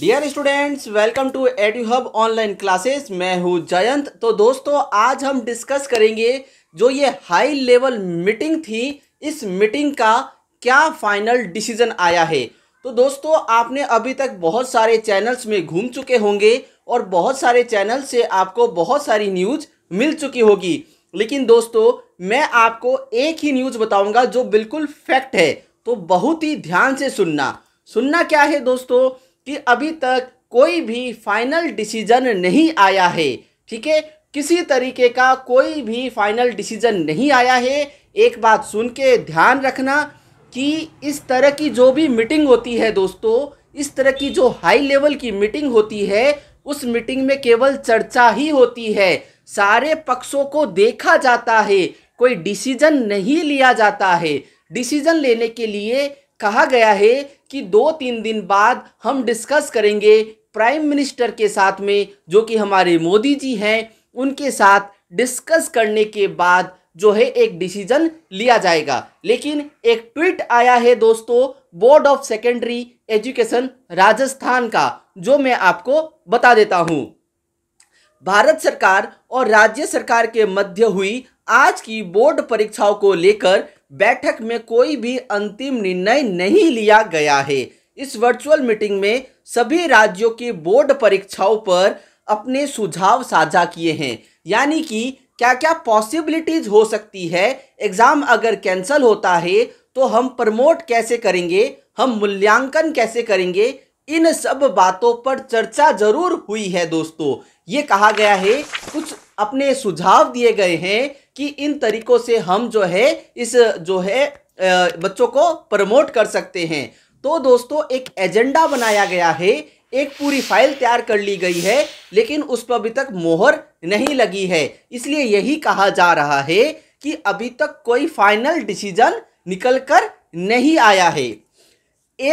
dear students welcome to Ed hub online classes मैं हूं जयंत तो दोस्तों आज हम डिस्कस करेंगे जो ये हाई लेवल मीटिंग थी इस मीटिंग का क्या फाइनल डिसीजन आया है तो दोस्तों आपने अभी तक बहुत सारे चैनल्स में घूम चुके होंगे और बहुत सारे चैनल से आपको बहुत सारी न्यूज मिल चुकी होगी लेकिन दोस्तों मैं आपको एक ही न्यूज बताऊंगा जो बिल्कुल फैक्ट है तो बहुत ही ध्यान से सुनना सुनना क्या है दोस्तों कि अभी तक कोई भी फाइनल डिसीजन नहीं आया है ठीक है किसी तरीके का कोई भी फाइनल डिसीजन नहीं आया है एक बात सुन के ध्यान रखना कि इस तरह की जो भी मीटिंग होती है दोस्तों इस तरह की जो हाई लेवल की मीटिंग होती है उस मीटिंग में केवल चर्चा ही होती है सारे पक्षों को देखा जाता है कोई डिसीजन नहीं लिया जाता है डिसीजन लेने के लिए कहा गया है कि दो तीन दिन बाद हम डिस्कस करेंगे प्राइम मिनिस्टर के साथ में जो कि हमारे मोदी जी हैं उनके साथ डिस्कस करने के बाद जो है एक डिसीजन लिया जाएगा लेकिन एक ट्वीट आया है दोस्तों board of secondary education Rajasthan का जो मैं आपको बता देता हूँ भारत सरकार और राज्य सरकार के मध्य हुई आज की बोर्ड परीक्षाओं को लेकर बैठक में कोई भी अंतिम निर्णय नहीं लिया गया है इस वर्चुअल मीटिंग में सभी राज्यों के बोर्ड परीक्षाओं पर अपने सुझाव साझा किए हैं यानी कि क्या क्या पॉसिबिलिटीज हो सकती है एग्ज़ाम अगर कैंसिल होता है तो हम प्रमोट कैसे करेंगे हम मूल्यांकन कैसे करेंगे इन सब बातों पर चर्चा जरूर हुई है दोस्तों ये कहा गया है कुछ अपने सुझाव दिए गए हैं कि इन तरीकों से हम जो है इस जो है बच्चों को प्रमोट कर सकते हैं तो दोस्तों एक एजेंडा बनाया गया है एक पूरी फाइल तैयार कर ली गई है लेकिन उस पर अभी तक मोहर नहीं लगी है इसलिए यही कहा जा रहा है कि अभी तक कोई फाइनल डिसीजन निकल कर नहीं आया है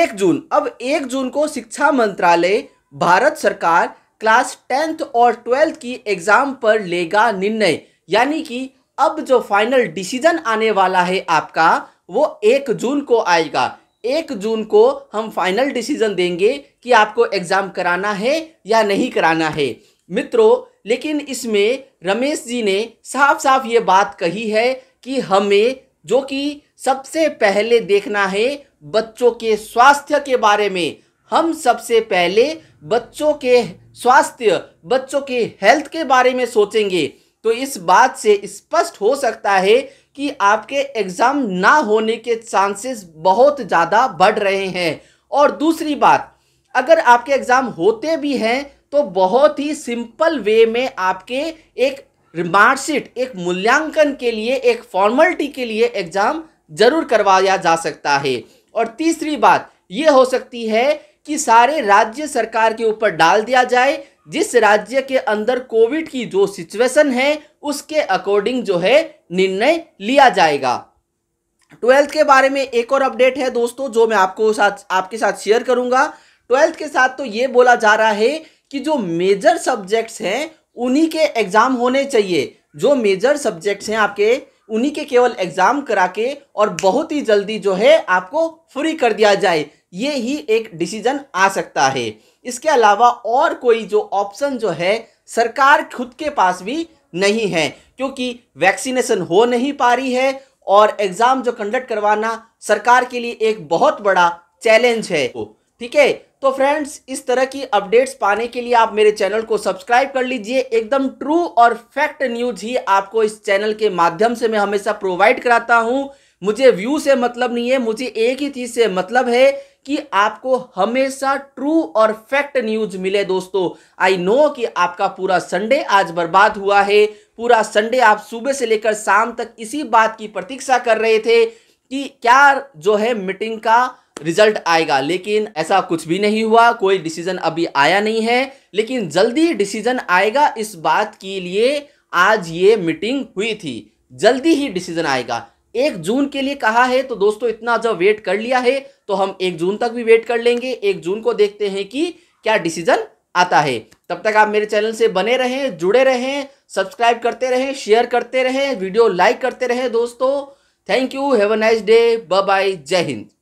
एक जून अब एक जून को शिक्षा मंत्रालय भारत सरकार क्लास टेंथ और ट्वेल्थ की एग्ज़ाम पर लेगा निर्णय यानी कि अब जो फाइनल डिसीजन आने वाला है आपका वो एक जून को आएगा एक जून को हम फाइनल डिसीजन देंगे कि आपको एग्ज़ाम कराना है या नहीं कराना है मित्रों लेकिन इसमें रमेश जी ने साफ साफ ये बात कही है कि हमें जो कि सबसे पहले देखना है बच्चों के स्वास्थ्य के बारे में हम सबसे पहले बच्चों के स्वास्थ्य बच्चों के हेल्थ के बारे में सोचेंगे तो इस बात से स्पष्ट हो सकता है कि आपके एग्ज़ाम ना होने के चांसेस बहुत ज़्यादा बढ़ रहे हैं और दूसरी बात अगर आपके एग्ज़ाम होते भी हैं तो बहुत ही सिंपल वे में आपके एक मार्कशीट एक मूल्यांकन के लिए एक फॉर्मलिटी के लिए एग्ज़ाम ज़रूर करवाया जा सकता है और तीसरी बात ये हो सकती है कि सारे राज्य सरकार के ऊपर डाल दिया जाए जिस राज्य के अंदर कोविड की जो सिचुएशन है उसके अकॉर्डिंग जो है निर्णय लिया जाएगा ट्वेल्थ के बारे में एक और अपडेट है दोस्तों जो मैं आपको साथ आपके साथ शेयर करूंगा ट्वेल्थ के साथ तो ये बोला जा रहा है कि जो मेजर सब्जेक्ट्स हैं उन्हीं के एग्ज़ाम होने चाहिए जो मेजर सब्जेक्ट्स हैं आपके उन्हीं के केवल एग्ज़ाम करा के और बहुत ही जल्दी जो है आपको फ्री कर दिया जाए ये ही एक डिसीजन आ सकता है इसके अलावा और कोई जो ऑप्शन जो है सरकार खुद के पास भी नहीं है क्योंकि वैक्सीनेशन हो नहीं पा रही है और एग्ज़ाम जो कंडक्ट करवाना सरकार के लिए एक बहुत बड़ा चैलेंज है ठीक है तो फ्रेंड्स इस तरह की अपडेट्स पाने के लिए आप मेरे चैनल को सब्सक्राइब कर लीजिए एकदम ट्रू और फैक्ट न्यूज ही आपको इस चैनल के माध्यम से मैं हमेशा प्रोवाइड कराता हूँ मुझे व्यू से मतलब नहीं है मुझे एक ही चीज़ से मतलब है कि आपको हमेशा ट्रू और फैक्ट न्यूज मिले दोस्तों आई नो कि आपका पूरा संडे आज बर्बाद हुआ है पूरा संडे आप सुबह से लेकर शाम तक इसी बात की प्रतीक्षा कर रहे थे कि क्या जो है मीटिंग का रिजल्ट आएगा लेकिन ऐसा कुछ भी नहीं हुआ कोई डिसीजन अभी आया नहीं है लेकिन जल्दी डिसीजन आएगा इस बात के लिए आज ये मीटिंग हुई थी जल्दी ही डिसीजन आएगा एक जून के लिए कहा है तो दोस्तों इतना जब वेट कर लिया है तो हम एक जून तक भी वेट कर लेंगे एक जून को देखते हैं कि क्या डिसीजन आता है तब तक आप मेरे चैनल से बने रहें जुड़े रहें सब्सक्राइब करते रहें शेयर करते रहें वीडियो लाइक करते रहें दोस्तों thank you have a nice day bye जय हिंद